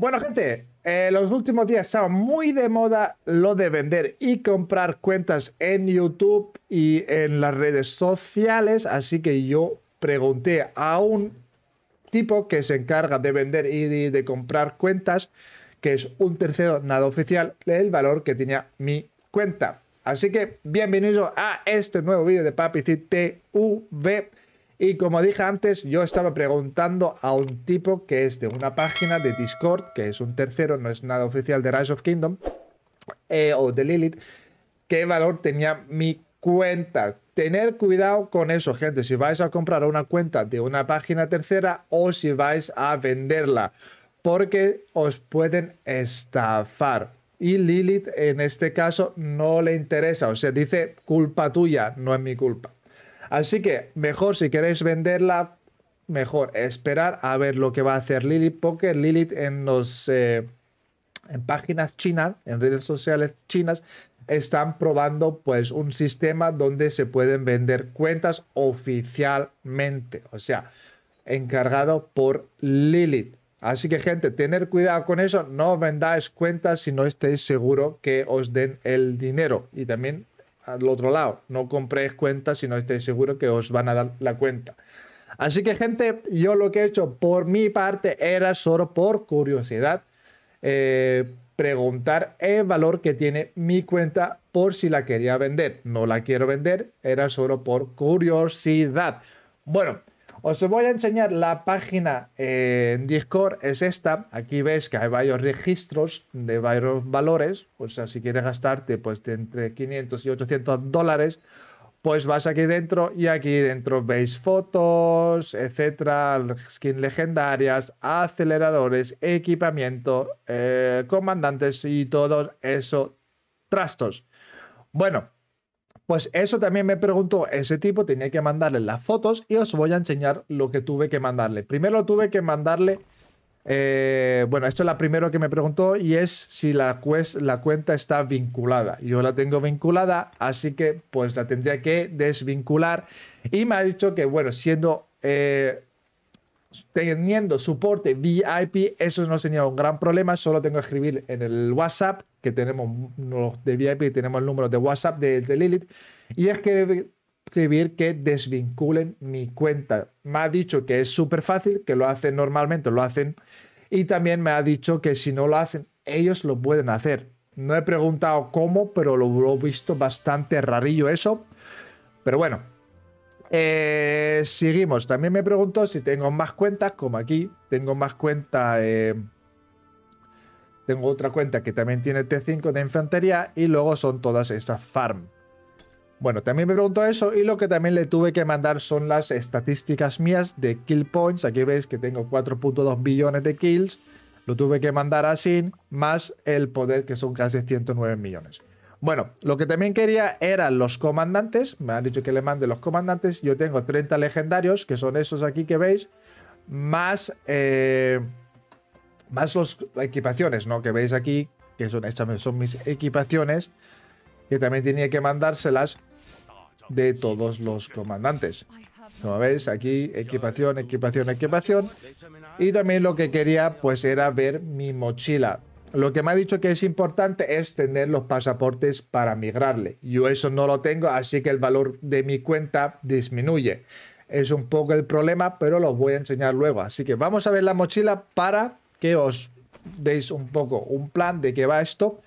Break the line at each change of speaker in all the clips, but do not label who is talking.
Bueno, gente, eh, los últimos días estaba muy de moda lo de vender y comprar cuentas en YouTube y en las redes sociales, así que yo pregunté a un tipo que se encarga de vender y de, comprar cuentas, que es un tercero nada oficial, el valor que tenía mi cuenta. Así que bienvenido a este nuevo vídeo de Papi TV. Y como dije antes, yo estaba preguntando a un tipo que es de una página de Discord, que es un tercero, no es nada oficial de Rise of Kingdom eh, o de Lilith, qué valor tenía mi cuenta. Tener cuidado con eso, gente, si vais a comprar una cuenta de una página tercera o si vais a venderla, porque os pueden estafar. Y Lilith en este caso no le interesa, o sea, dice culpa tuya, no es mi culpa. Así que mejor si queréis venderla, mejor esperar a ver lo que va a hacer Lilith Poker. Lilith en los... Eh, en páginas chinas, en redes sociales chinas, están probando pues un sistema donde se pueden vender cuentas oficialmente, o sea, encargado por Lilith. Así que gente, tener cuidado con eso, no vendáis cuentas si no estáis seguro que os den el dinero. Y también al otro lado. No compréis cuenta si no estáis seguros que os van a dar la cuenta. Así que gente, yo lo que he hecho por mi parte era solo por curiosidad eh, preguntar el valor que tiene mi cuenta por si la quería vender. No la quiero vender, era solo por curiosidad. Bueno, os voy a enseñar la página eh, en Discord, es esta. Aquí veis que hay varios registros de varios valores. O sea, si quieres gastarte pues, entre 500 y 800 dólares, pues vas aquí dentro y aquí dentro veis fotos, etcétera, skins legendarias, aceleradores, equipamiento, eh, comandantes y todo eso trastos. Bueno, pues eso también me preguntó ese tipo, tenía que mandarle las fotos y os voy a enseñar lo que tuve que mandarle. Primero tuve que mandarle, eh, bueno, esto es la primero que me preguntó y es si la, la cuenta está vinculada. Yo la tengo vinculada, así que pues la tendría que desvincular y me ha dicho que, bueno, siendo... Eh, teniendo soporte VIP, eso no sería un gran problema. Solo tengo que escribir en el WhatsApp, que tenemos de VIP, tenemos el número de WhatsApp de, Lilith, y es que escribir que desvinculen mi cuenta. Me ha dicho que es súper fácil, que lo hacen normalmente, lo hacen. Y también me ha dicho que si no lo hacen, ellos lo pueden hacer. No he preguntado cómo, pero lo, lo he visto bastante rarillo eso. Pero bueno, eh, seguimos. También me pregunto si tengo más cuentas, como aquí. Tengo más cuentas. Eh, tengo otra cuenta que también tiene T5 de infantería. Y luego son todas esas farm. Bueno, también me preguntó eso. Y lo que también le tuve que mandar son las estadísticas mías de kill points. Aquí veis que tengo 4.2 billones de kills. Lo tuve que mandar así más el poder que son casi 109 millones. Bueno, lo que también quería eran los comandantes. Me han dicho que le mande los comandantes. Yo tengo 30 legendarios, que son esos aquí que veis, más, eh, más las equipaciones, ¿no? Que veis aquí, que son, estas son mis equipaciones, que también tenía que mandárselas de todos los comandantes. Como veis, aquí equipación, equipación, equipación. Y también lo que quería pues era ver mi mochila. Lo que me ha dicho que es importante es tener los pasaportes para migrarle. Yo eso no lo tengo, así que el valor de mi cuenta disminuye. Es un poco el problema, pero lo voy a enseñar luego. Así que vamos a ver la mochila para que os deis un poco un plan de qué va esto.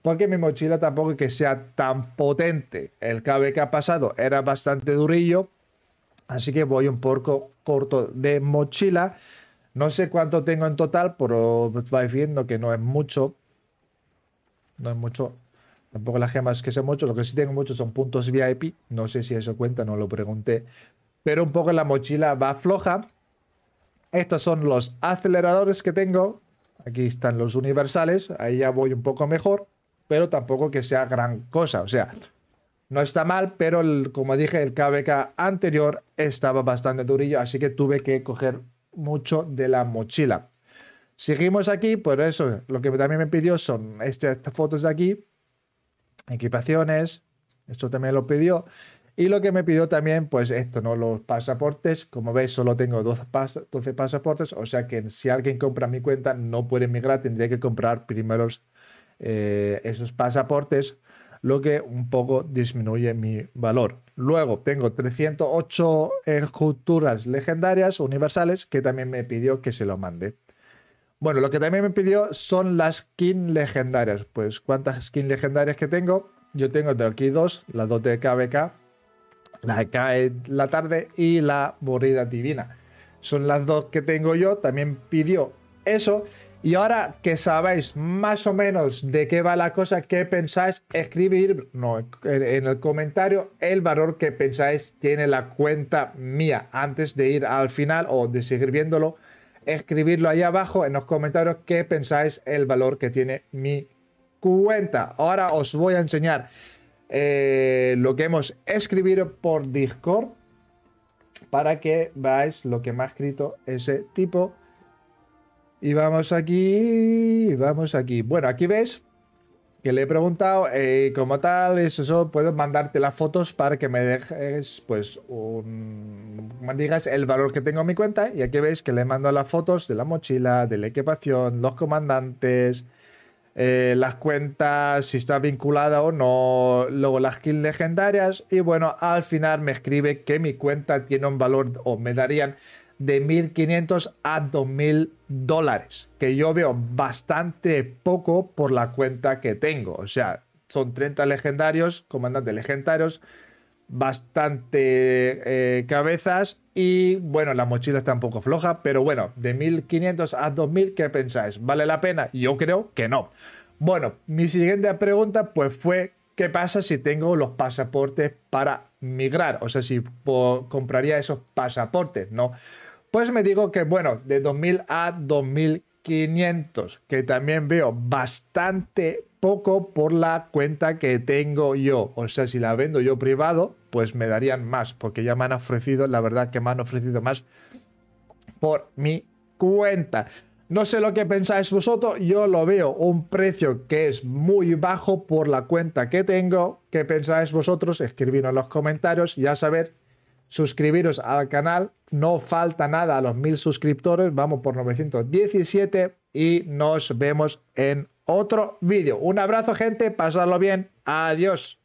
Porque mi mochila tampoco es que sea tan potente. El cable que ha pasado era bastante durillo. Así que voy un poco corto de mochila. No sé cuánto tengo en total, pero vais viendo que no es mucho. No es mucho. Tampoco las gemas que sé mucho. Lo que sí tengo mucho son puntos VIP. No sé si eso cuenta, no lo pregunté. Pero un poco la mochila va floja. Estos son los aceleradores que tengo. Aquí están los universales. Ahí ya voy un poco mejor. Pero tampoco que sea gran cosa. O sea, no está mal, pero el, como dije, el KBK anterior estaba bastante durillo. Así que tuve que coger mucho de la mochila. Seguimos aquí, por eso, lo que también me pidió son este, estas, fotos de aquí, equipaciones, esto también lo pidió. Y lo que me pidió también, pues esto, ¿no? Los pasaportes. Como veis, solo tengo 12, 12 pasaportes. O sea que si alguien compra mi cuenta, no puede migrar. Tendría que comprar primero eh, esos pasaportes lo que un poco disminuye mi valor. Luego tengo 308 esculturas legendarias universales que también me pidió que se lo mande. Bueno, lo que también me pidió son las skins legendarias. Pues cuántas skins legendarias que tengo. Yo tengo de aquí dos, la dote de KBK, la de Cae la tarde y la Borrida Divina. Son las dos que tengo yo. También pidió eso y ahora que sabéis más o menos de qué va la cosa, qué pensáis, escribir en el comentario el valor que pensáis tiene la cuenta mía. Antes de ir al final o de seguir viéndolo, escribirlo ahí abajo en los comentarios qué pensáis el valor que tiene mi cuenta. Ahora os voy a enseñar eh, lo que hemos escrito por Discord para que veáis lo que me ha escrito ese tipo y vamos aquí, vamos aquí. Bueno, aquí ves que le he preguntado, eh, como tal, eso, puedo mandarte las fotos para que me dejes, pues, un, me digas el valor que tengo en mi cuenta. Y aquí ves que le mando las fotos de la mochila, de la equipación, los comandantes, eh, las cuentas, si está vinculada o no, luego las kills legendarias. Y bueno, al final me escribe que mi cuenta tiene un valor, o me darían de 1.500 a 2.000 dólares, que yo veo bastante poco por la cuenta que tengo. O sea, son 30 legendarios, comandantes legendarios, bastante eh, cabezas y bueno, la mochila está un poco floja, pero bueno, de 1.500 a 2.000, ¿qué pensáis? ¿Vale la pena? Yo creo que no. Bueno, mi siguiente pregunta pues fue, ¿qué pasa si tengo los pasaportes para migrar? O sea, si compraría esos pasaportes, ¿no? Pues me digo que, bueno, de 2000 a 2500, que también veo bastante poco por la cuenta que tengo yo. O sea, si la vendo yo privado, pues me darían más, porque ya me han ofrecido, la verdad que me han ofrecido más por mi cuenta. No sé lo que pensáis vosotros, yo lo veo un precio que es muy bajo por la cuenta que tengo. ¿Qué pensáis vosotros? Escribidnos en los comentarios y a saber suscribiros al canal. No falta nada a los mil suscriptores. Vamos por 917 y nos vemos en otro vídeo. Un abrazo, gente. Pasadlo bien. Adiós.